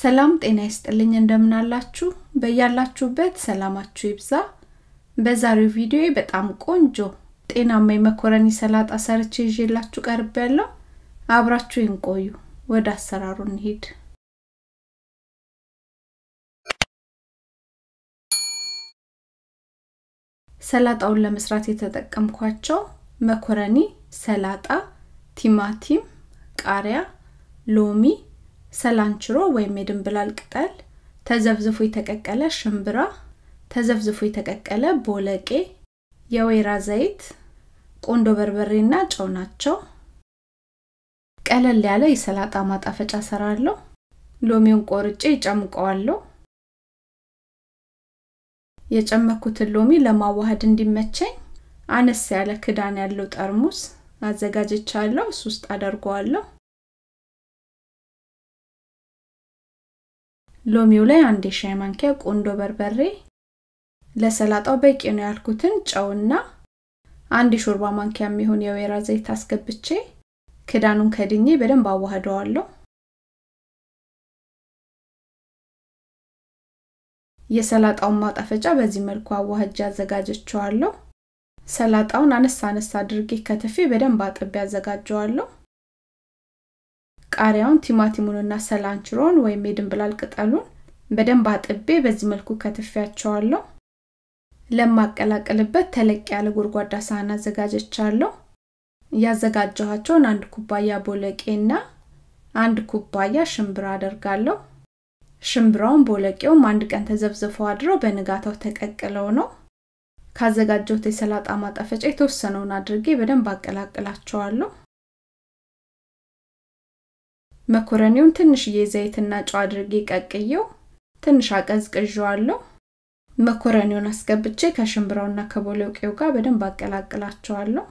ሰላም ጤና ይስጥልኝ እንደምናላችሁ በያላችሁበት ሰላማችሁ ይብዛ በዛሬው ቪዲዮ በጣም ቆንጆ ጤናማ የመኮረኒ ሰላጣ ሰርቼ ይዤላችሁ ቀርብ ያለው አብራችሁ ይንቆዩ። ወደ አሰራሩ እንሂድ ሰላጣውን ለመስራት የተጠቀምኳቸው መኮረኒ ሰላጣ ቲማቲም ቃሪያ ሎሚ ሰላንችሮ ወይም የድንብላል ቅጠል፣ ተዘብዝፎ የተቀቀለ ሽምብራ፣ ተዘብዝፎ የተቀቀለ ቦለቄ፣ የወይራ ዘይት፣ ቆንዶ በርበሬና ጨው ናቸው። ቀለል ያለ የሰላጣ ማጣፈጫ ሰራለሁ። ሎሚውን ቆርጬ ይጨምቀዋለሁ። የጨመኩትን ሎሚ ለማዋሃድ እንዲመቸኝ አነስ ያለ ክዳን ያለው ጠርሙስ አዘጋጅቻለሁ። እሱ ውስጥ አደርገዋለሁ። ሎሚው ላይ አንድ የሻይ ማንኪያ ቆንዶ በርበሬ፣ ለሰላጣው በቂ ነው ያልኩትን ጨውና አንድ የሾርባ ማንኪያ የሚሆን የወይራ ዘይት አስገብቼ ክዳኑን ከድኜ በደንብ አዋህደዋለሁ። የሰላጣውን ማጣፈጫ በዚህ መልኩ አዋህጄ አዘጋጀችዋለሁ። ሰላጣውን አነስ አነስ አድርጌ ከትፌ በደንብ አጥቤ አዘጋጀዋለሁ። ቃሪያውን፣ ቲማቲሙንና ሰላንችሮን ወይም የድንብላል ቅጠሉን በደንብ አጥቤ በዚህ መልኩ ከትፌያቸዋለሁ። ለማቀላቀልበት ተለቅ ያለ ጎድጓዳ ሳህን አዘጋጀቻለሁ። ያዘጋጀኋቸውን አንድ ኩባያ ቦለቄና አንድ ኩባያ ሽምብራ አደርጋለሁ። ሽምብራውን ቦለቄውም አንድ ቀን ተዘብዝፈው አድረው በንጋታው ተቀቅለው ነው። ካዘጋጀሁት የሰላጣ ማጣፈጫ የተወሰነውን አድርጌ በደንብ አቀላቅላቸዋለሁ። መኮረኒውን ትንሽዬ ዘይትና ጨው አድርጌ ቀቅየው ትንሽ አቀዝቅዤዋለሁ። መኮረኒውን አስገብቼ ከሽምብራውና ከቦሎቄው ጋር በደንብ አቀላቅላቸዋለሁ።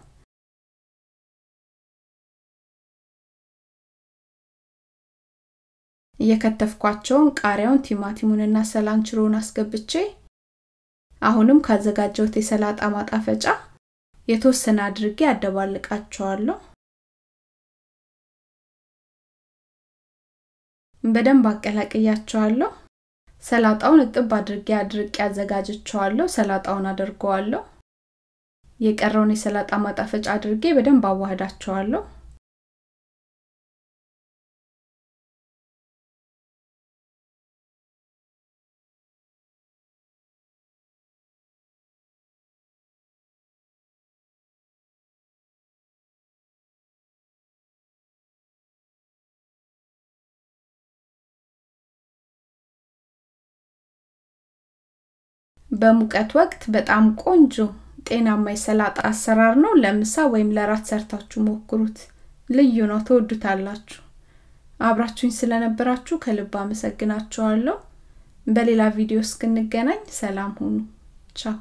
የከተፍኳቸውን ቃሪያውን፣ ቲማቲሙንና ሰላንችሮን አስገብቼ አሁንም ካዘጋጀሁት የሰላጣ ማጣፈጫ የተወሰነ አድርጌ አደባልቃቸዋለሁ። በደንብ አቀላቅያቸዋለሁ። ሰላጣውን እጥብ አድርጌ አድርቄ አዘጋጅቸዋለሁ። ሰላጣውን አድርገዋለሁ። የቀረውን የሰላጣ ማጣፈጫ አድርጌ በደንብ አዋህዳቸዋለሁ። በሙቀት ወቅት በጣም ቆንጆ ጤናማ የሰላጣ አሰራር ነው። ለምሳ ወይም ለራት ሰርታችሁ ሞክሩት። ልዩ ነው፣ ትወዱታላችሁ። አብራችሁኝ ስለነበራችሁ ከልብ አመሰግናችኋለሁ። በሌላ ቪዲዮ እስክንገናኝ ሰላም ሁኑ። ቻው